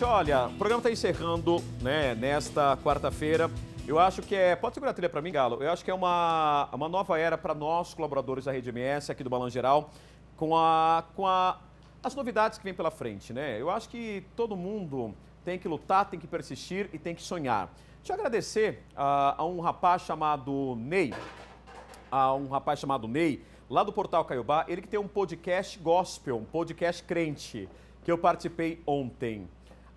Então, olha, o programa está encerrando, né, nesta quarta-feira. Eu acho que é. Pode segurar a trilha para mim, Galo? Eu acho que é uma, uma nova era para nós, colaboradores da Rede MS, aqui do Balan Geral, com, a, com a, as novidades que vem pela frente, né? Eu acho que todo mundo tem que lutar, tem que persistir e tem que sonhar. Deixa eu agradecer a, a um rapaz chamado Ney, a um rapaz chamado Ney, lá do Portal Caiobá, ele que tem um podcast gospel, um podcast crente, que eu participei ontem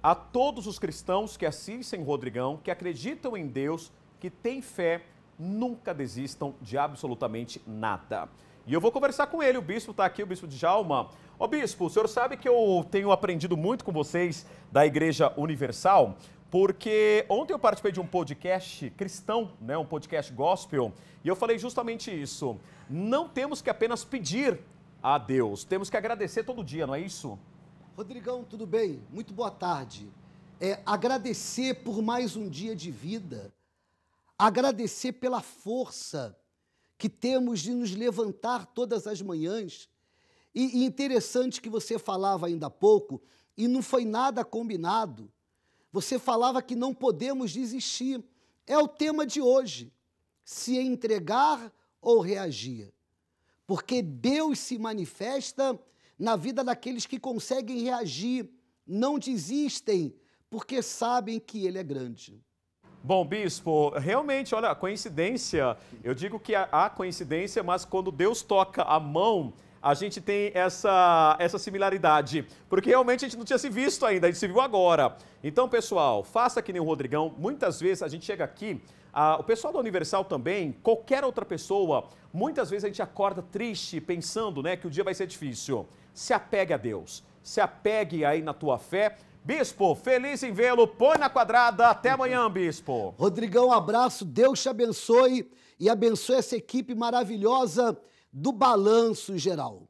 a todos os cristãos que assistem Rodrigão, que acreditam em Deus, que têm fé, nunca desistam de absolutamente nada. E eu vou conversar com ele, o bispo está aqui, o bispo de Jalma. Ó bispo, o senhor sabe que eu tenho aprendido muito com vocês da Igreja Universal, porque ontem eu participei de um podcast cristão, né, um podcast gospel, e eu falei justamente isso. Não temos que apenas pedir a Deus, temos que agradecer todo dia, não é isso? Rodrigão, tudo bem? Muito boa tarde. É, agradecer por mais um dia de vida, agradecer pela força que temos de nos levantar todas as manhãs. E, e interessante que você falava ainda há pouco, e não foi nada combinado. Você falava que não podemos desistir. É o tema de hoje: se entregar ou reagir. Porque Deus se manifesta na vida daqueles que conseguem reagir, não desistem, porque sabem que Ele é grande. Bom, bispo, realmente, olha, coincidência, eu digo que há é coincidência, mas quando Deus toca a mão a gente tem essa, essa similaridade, porque realmente a gente não tinha se visto ainda, a gente se viu agora. Então, pessoal, faça que nem o Rodrigão. Muitas vezes a gente chega aqui, a, o pessoal da Universal também, qualquer outra pessoa, muitas vezes a gente acorda triste, pensando né, que o dia vai ser difícil. Se apegue a Deus, se apegue aí na tua fé. Bispo, feliz em vê-lo. Põe na quadrada. Até amanhã, Bispo. Rodrigão, um abraço. Deus te abençoe e abençoe essa equipe maravilhosa do balanço geral.